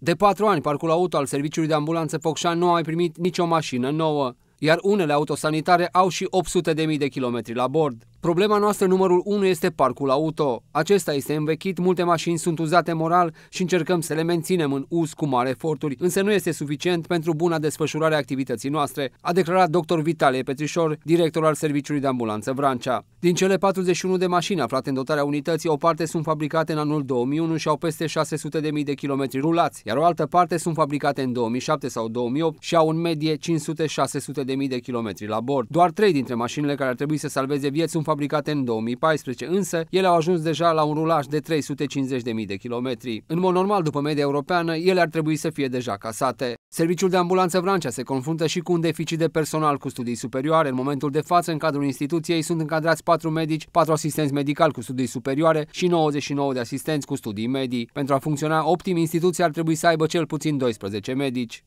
De patru ani, parcul auto al Serviciului de Ambulanță Focșani nu a mai primit nicio mașină nouă, iar unele autosanitare au și 800.000 de kilometri la bord. Problema noastră numărul 1 este parcul auto. Acesta este învechit, multe mașini sunt uzate moral și încercăm să le menținem în uz cu mare eforturi, însă nu este suficient pentru buna desfășurare a activității noastre, a declarat dr. Vitalie Petrișor, director al Serviciului de Ambulanță Vrancea. Din cele 41 de mașini aflate în dotarea unității, o parte sunt fabricate în anul 2001 și au peste 600.000 de kilometri rulați, iar o altă parte sunt fabricate în 2007 sau 2008 și au în medie 500-600.000 de kilometri la bord. Doar trei dintre mașinile care ar trebui să salveze vieți sunt fabricate în 2014, însă ele au ajuns deja la un rulaj de 350.000 de kilometri. În mod normal, după media europeană, ele ar trebui să fie deja casate. Serviciul de ambulanță Vrancea se confruntă și cu un deficit de personal cu studii superioare. În momentul de față, în cadrul instituției, sunt încadrați 4 medici, 4 asistenți medicali cu studii superioare și 99 de asistenți cu studii medii. Pentru a funcționa optim, instituția ar trebui să aibă cel puțin 12 medici.